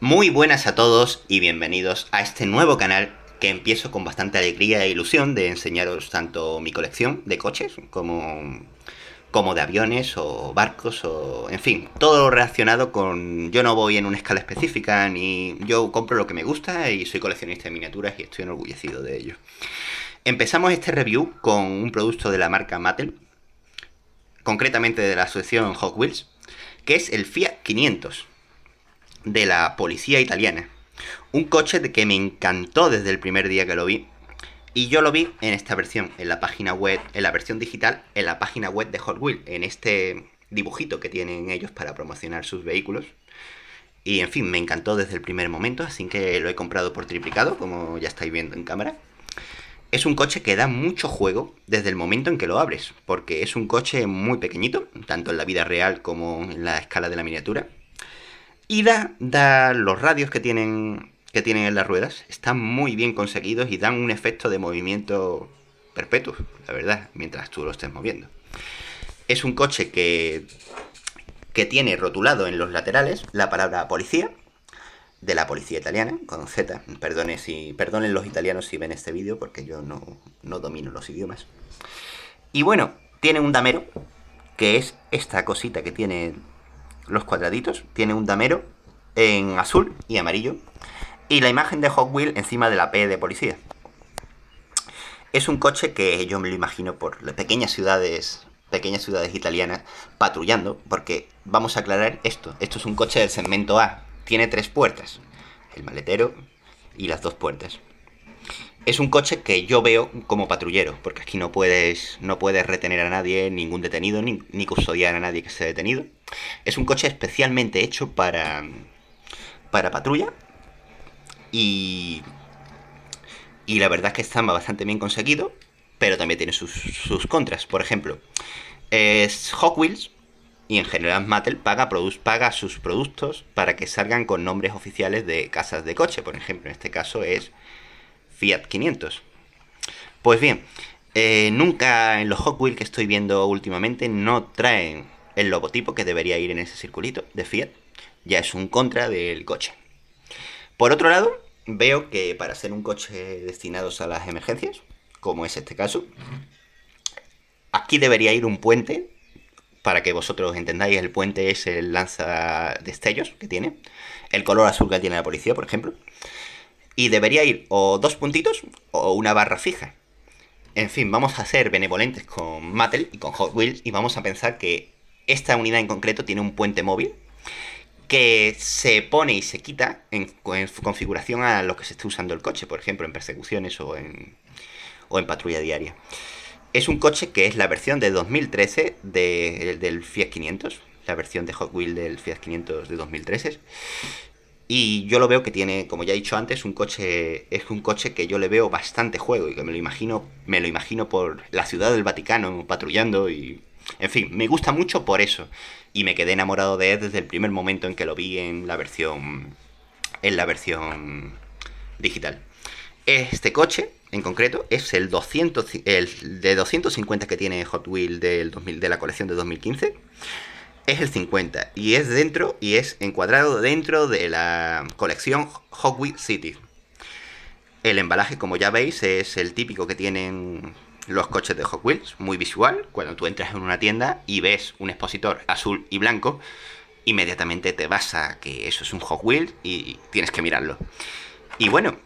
Muy buenas a todos y bienvenidos a este nuevo canal que empiezo con bastante alegría e ilusión de enseñaros tanto mi colección de coches como, como de aviones o barcos o en fin, todo lo relacionado con yo no voy en una escala específica ni yo compro lo que me gusta y soy coleccionista de miniaturas y estoy enorgullecido de ello. Empezamos este review con un producto de la marca Mattel, concretamente de la asociación Hot Wheels, que es el Fiat 500 de la policía italiana. Un coche que me encantó desde el primer día que lo vi. Y yo lo vi en esta versión, en la página web, en la versión digital, en la página web de Hot Wheels, en este dibujito que tienen ellos para promocionar sus vehículos. Y en fin, me encantó desde el primer momento, así que lo he comprado por triplicado, como ya estáis viendo en cámara. Es un coche que da mucho juego desde el momento en que lo abres, porque es un coche muy pequeñito, tanto en la vida real como en la escala de la miniatura. Y da, los radios que tienen, que tienen en las ruedas, están muy bien conseguidos y dan un efecto de movimiento perpetuo, la verdad, mientras tú lo estés moviendo. Es un coche que, que tiene rotulado en los laterales la palabra policía, de la policía italiana, con Z. Perdone si, perdonen los italianos si ven este vídeo, porque yo no, no domino los idiomas. Y bueno, tiene un damero, que es esta cosita que tiene los cuadraditos, tiene un damero en azul y amarillo, y la imagen de Hot encima de la P de policía. Es un coche que yo me lo imagino por las pequeñas ciudades, pequeñas ciudades italianas patrullando, porque vamos a aclarar esto. Esto es un coche del segmento A. Tiene tres puertas, el maletero y las dos puertas. Es un coche que yo veo como patrullero, porque aquí no puedes, no puedes retener a nadie, ningún detenido, ni, ni custodiar a nadie que esté detenido. Es un coche especialmente hecho para, para patrulla y, y la verdad es que está bastante bien conseguido, pero también tiene sus, contras. Por ejemplo, es Hot Wheels y en general Mattel paga, paga sus productos para que salgan con nombres oficiales de casas de coche. Por ejemplo, en este caso es Fiat 500. Pues bien, eh, nunca en los Hot Wheels que estoy viendo últimamente no traen el logotipo que debería ir en ese circulito de Fiat ya es un contra del coche. Por otro lado, veo que para ser un coche destinado a las emergencias, como es este caso, aquí debería ir un puente. Para que vosotros entendáis, el puente es el lanza destellos que tiene, el color azul que tiene la policía, por ejemplo. Y debería ir o dos puntitos o una barra fija. En fin, vamos a ser benevolentes con Mattel y con Hot Wheels y vamos a pensar que esta unidad en concreto tiene un puente móvil que se pone y se quita en, configuración a lo que se esté usando el coche, por ejemplo, en persecuciones o en, o en patrulla diaria. Es un coche que es la versión de 2013 del Fiat 500, la versión de Hot Wheel del Fiat 500 de 2013. Y yo lo veo que tiene, como ya he dicho antes, un coche es un coche que yo le veo bastante juego y que me lo imagino, me lo imagino por la ciudad del Vaticano patrullando y en fin, me gusta mucho por eso. Y me quedé enamorado de él desde el primer momento en que lo vi en la versión. En la versión digital. Este coche, en concreto, es el, 200, de 250 que tiene Hot Wheels del 2000, de la colección de 2015. Es el 50 y es dentro y es encuadrado dentro de la colección Hot Wheels City. El embalaje, como ya veis, es el típico que tienen los coches de Hot Wheels, muy visual. Cuando tú entras en una tienda y ves un expositor azul y blanco, inmediatamente te vas a que eso es un Hot Wheels y tienes que mirarlo. Y bueno,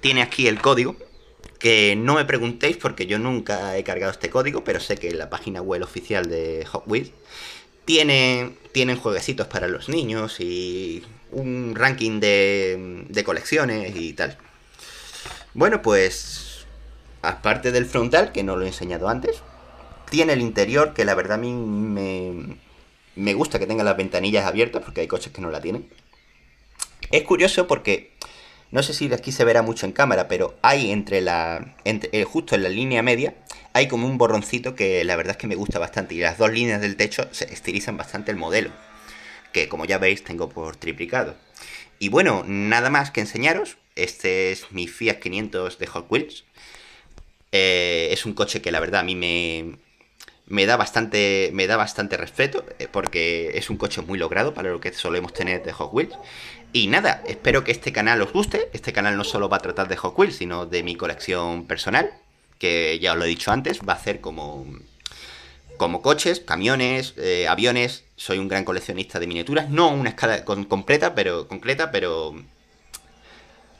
tiene aquí el código, que no me preguntéis porque yo nunca he cargado este código, pero sé que la página web oficial de Hot Wheels tiene, tienen jueguecitos para los niños y un ranking de, de colecciones y tal. Bueno, pues aparte del frontal, que no lo he enseñado antes, tiene el interior, que la verdad a mí me, gusta que tenga las ventanillas abiertas, porque hay coches que no la tienen. Es curioso porque, no sé si de aquí se verá mucho en cámara, pero hay entre la, eh, justo en la línea media, hay como un borroncito que la verdad es que me gusta bastante. Y las dos líneas del techo se estilizan bastante el modelo, que como ya veis tengo por triplicado. Y bueno, nada más que enseñaros. Este es mi Fiat 500 de Hot Wheels. Eh, es un coche que la verdad a mí me, me da bastante me da bastante respeto eh, porque es un coche muy logrado para lo que solemos tener de Hot Wheels y nada espero que este canal os guste este canal no solo va a tratar de Hot Wheels sino de mi colección personal que ya os lo he dicho antes va a ser como como coches camiones eh, aviones soy un gran coleccionista de miniaturas no una escala completa pero concreta pero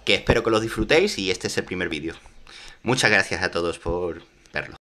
que espero que los disfrutéis y este es el primer vídeo Muchas gracias a todos por verlo.